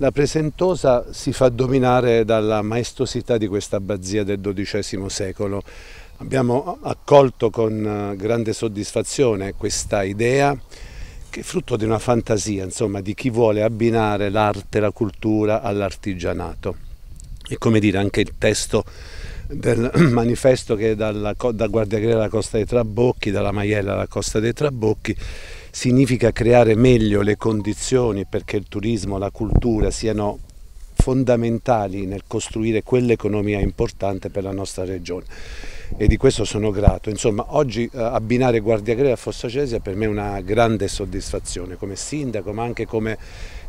La Presentosa si fa dominare dalla maestosità di questa abbazia del XII secolo. Abbiamo accolto con eh, grande soddisfazione questa idea che è frutto di una fantasia, insomma, di chi vuole abbinare l'arte, la cultura all'artigianato. E come dire, anche il testo del manifesto che dalla, da Guardia Grea alla Costa dei Trabocchi, dalla Maiella alla Costa dei Trabocchi, significa creare meglio le condizioni perché il turismo, la cultura siano fondamentali nel costruire quell'economia importante per la nostra regione e di questo sono grato. Insomma, oggi eh, abbinare Guardia Grea a Fossa Cesia per me è una grande soddisfazione come sindaco ma anche come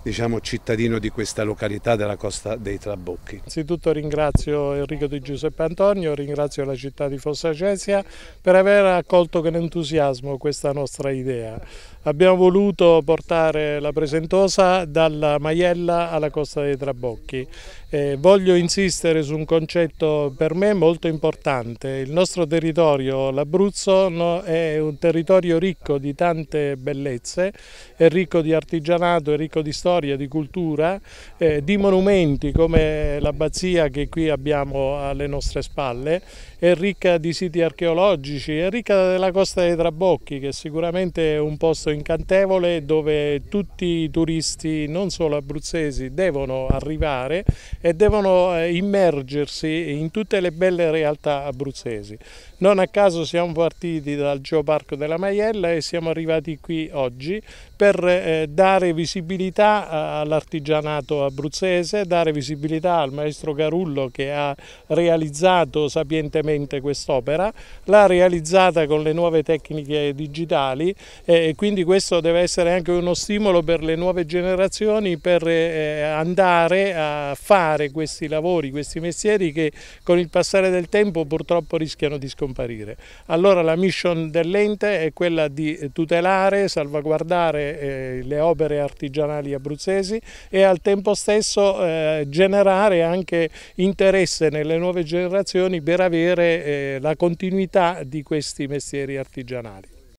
diciamo, cittadino di questa località della costa dei Trabocchi. Innanzitutto ringrazio Enrico Di Giuseppe Antonio, ringrazio la città di Fossacesia per aver accolto con entusiasmo questa nostra idea. Abbiamo voluto portare la presentosa dalla Maiella alla costa dei Trabocchi. Eh, voglio insistere su un concetto per me molto importante. Il nostro territorio, l'Abruzzo, no, è un territorio ricco di tante bellezze, è ricco di artigianato, è ricco di storia storia, di cultura, eh, di monumenti come l'abbazia che qui abbiamo alle nostre spalle, è ricca di siti archeologici, è ricca della costa dei Trabocchi che è sicuramente un posto incantevole dove tutti i turisti, non solo abruzzesi, devono arrivare e devono eh, immergersi in tutte le belle realtà abruzzesi. Non a caso siamo partiti dal Geoparco della Maiella e siamo arrivati qui oggi per eh, dare visibilità eh, all'artigianato abruzzese, dare visibilità al maestro Carullo che ha realizzato sapientemente quest'opera, l'ha realizzata con le nuove tecniche digitali eh, e quindi questo deve essere anche uno stimolo per le nuove generazioni per eh, andare a fare questi lavori, questi mestieri che con il passare del tempo purtroppo rischiano di scomparire. Allora la mission dell'ente è quella di tutelare, salvaguardare le opere artigianali abruzzese abruzzesi e al tempo stesso eh, generare anche interesse nelle nuove generazioni per avere eh, la continuità di questi mestieri artigianali.